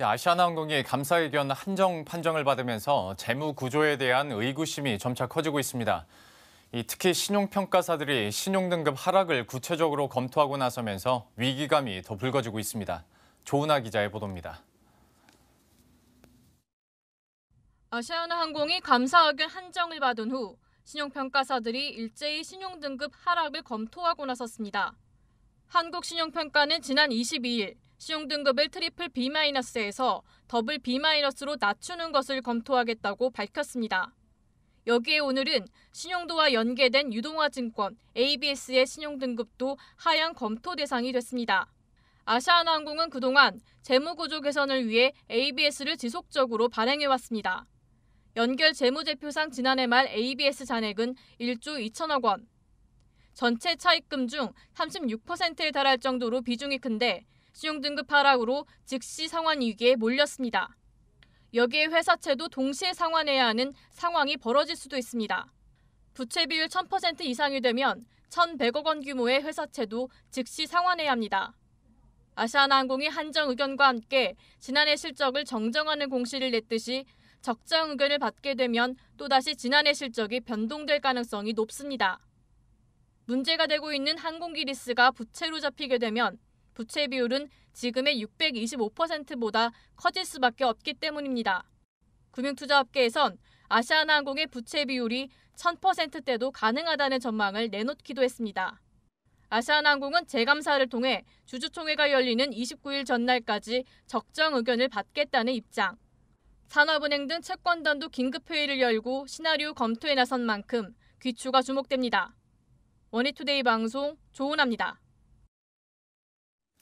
예, 아시아나항공이 감사의견 한정 판정을 받으면서 재무 구조에 대한 의구심이 점차 커지고 있습니다. 특히 신용평가사들이 신용등급 하락을 구체적으로 검토하고 나서면서 위기감이 더 불거지고 있습니다. 조은아 기자의 보도입니다. 아시아나항공이 감사의견 한정을 받은 후 신용평가사들이 일제히 신용등급 하락을 검토하고 나섰습니다. 한국신용평가는 지난 22일 시용 등급을 트리플 B-에서 더블 B-로 낮추는 것을 검토하겠다고 밝혔습니다. 여기에 오늘은 신용도와 연계된 유동화증권 ABS의 신용등급도 하향 검토 대상이 됐습니다. 아시아나항공은 그동안 재무구조 개선을 위해 ABS를 지속적으로 발행해왔습니다. 연결 재무제표상 지난해 말 ABS 잔액은 1조 2천억 원. 전체 차입금 중 36%에 달할 정도로 비중이 큰데 신용 등급 하락으로 즉시 상환 위기에 몰렸습니다. 여기에 회사채도 동시에 상환해야 하는 상황이 벌어질 수도 있습니다. 부채 비율 1000% 이상이 되면 1,100억 원 규모의 회사채도 즉시 상환해야 합니다. 아시아나항공이 한정 의견과 함께 지난해 실적을 정정하는 공시를 냈듯이 적정 의견을 받게 되면 또다시 지난해 실적이 변동될 가능성이 높습니다. 문제가 되고 있는 항공기 리스가 부채로 잡히게 되면 부채 비율은 지금의 625%보다 커질 수밖에 없기 때문입니다. 금융투자업계에선 아시아나항공의 부채 비율이 1000%대도 가능하다는 전망을 내놓기도 했습니다. 아시아나항공은 재감사를 통해 주주총회가 열리는 29일 전날까지 적정 의견을 받겠다는 입장. 산업은행 등 채권단도 긴급회의를 열고 시나리오 검토에 나선 만큼 귀추가 주목됩니다. 원희투데이 방송 조은합니다.